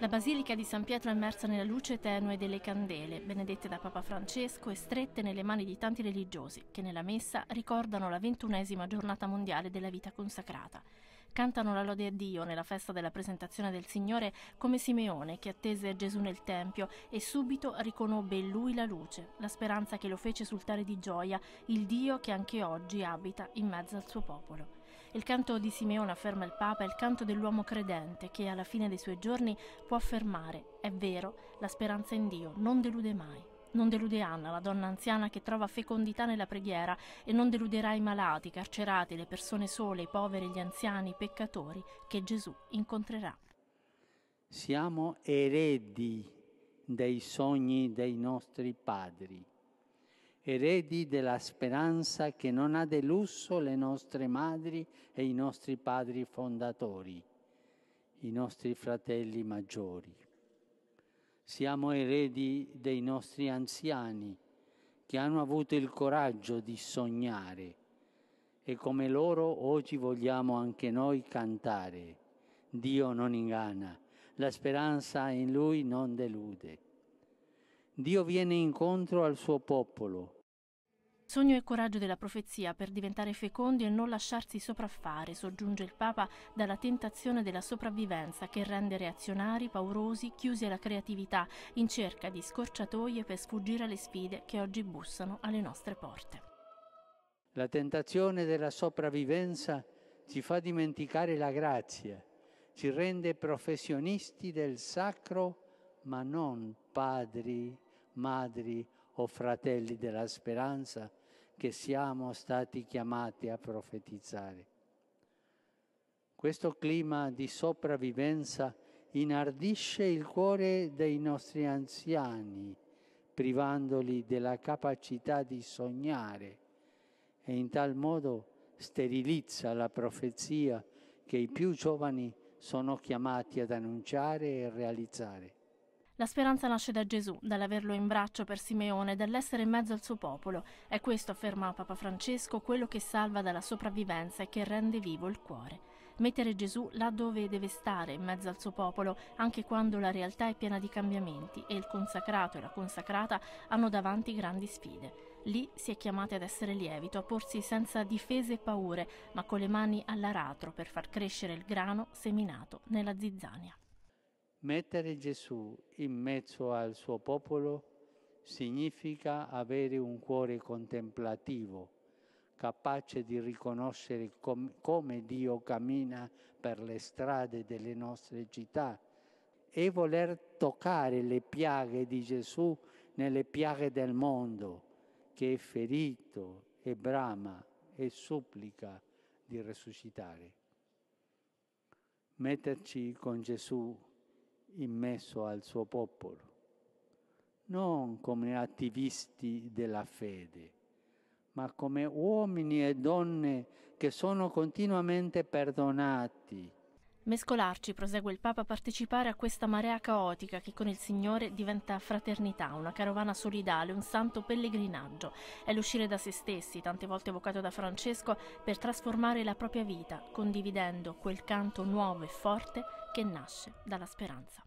La Basilica di San Pietro è immersa nella luce tenue delle candele, benedette da Papa Francesco e strette nelle mani di tanti religiosi che nella messa ricordano la ventunesima giornata mondiale della vita consacrata. Cantano la lode a Dio nella festa della presentazione del Signore come Simeone che attese Gesù nel Tempio e subito riconobbe in lui la luce, la speranza che lo fece esultare di gioia, il Dio che anche oggi abita in mezzo al suo popolo. Il canto di Simeone, afferma il Papa, è il canto dell'uomo credente che alla fine dei suoi giorni può affermare, è vero, la speranza in Dio non delude mai. Non delude Anna, la donna anziana che trova fecondità nella preghiera, e non deluderà i malati, i carcerati, le persone sole, i poveri, gli anziani, i peccatori che Gesù incontrerà. Siamo eredi dei sogni dei nostri padri eredi della speranza che non ha deluso le nostre madri e i nostri padri fondatori, i nostri fratelli maggiori. Siamo eredi dei nostri anziani che hanno avuto il coraggio di sognare e come loro oggi vogliamo anche noi cantare. Dio non inganna, la speranza in Lui non delude. Dio viene incontro al suo popolo Sogno e coraggio della profezia per diventare fecondi e non lasciarsi sopraffare, soggiunge il Papa dalla tentazione della sopravvivenza che rende reazionari, paurosi, chiusi alla creatività, in cerca di scorciatoie per sfuggire alle sfide che oggi bussano alle nostre porte. La tentazione della sopravvivenza ci fa dimenticare la grazia, ci rende professionisti del sacro, ma non padri, madri o fratelli della speranza che siamo stati chiamati a profetizzare. Questo clima di sopravvivenza inardisce il cuore dei nostri anziani, privandoli della capacità di sognare e in tal modo sterilizza la profezia che i più giovani sono chiamati ad annunciare e realizzare. La speranza nasce da Gesù, dall'averlo in braccio per Simeone, dall'essere in mezzo al suo popolo. È questo, afferma Papa Francesco, quello che salva dalla sopravvivenza e che rende vivo il cuore. Mettere Gesù là dove deve stare, in mezzo al suo popolo, anche quando la realtà è piena di cambiamenti e il consacrato e la consacrata hanno davanti grandi sfide. Lì si è chiamati ad essere lievito, a porsi senza difese e paure, ma con le mani all'aratro per far crescere il grano seminato nella zizzania. Mettere Gesù in mezzo al suo popolo significa avere un cuore contemplativo, capace di riconoscere com- come Dio cammina per le strade delle nostre città e voler toccare le piaghe di Gesù nelle piaghe del mondo che è ferito e brama e supplica di risuscitare. Metterci con Gesù immesso al suo popolo, non come attivisti della fede, ma come uomini e donne che sono continuamente perdonati Mescolarci, prosegue il Papa, partecipare a questa marea caotica che con il Signore diventa fraternità, una carovana solidale, un santo pellegrinaggio. È l'uscire da se stessi, tante volte evocato da Francesco, per trasformare la propria vita, condividendo quel canto nuovo e forte che nasce dalla speranza.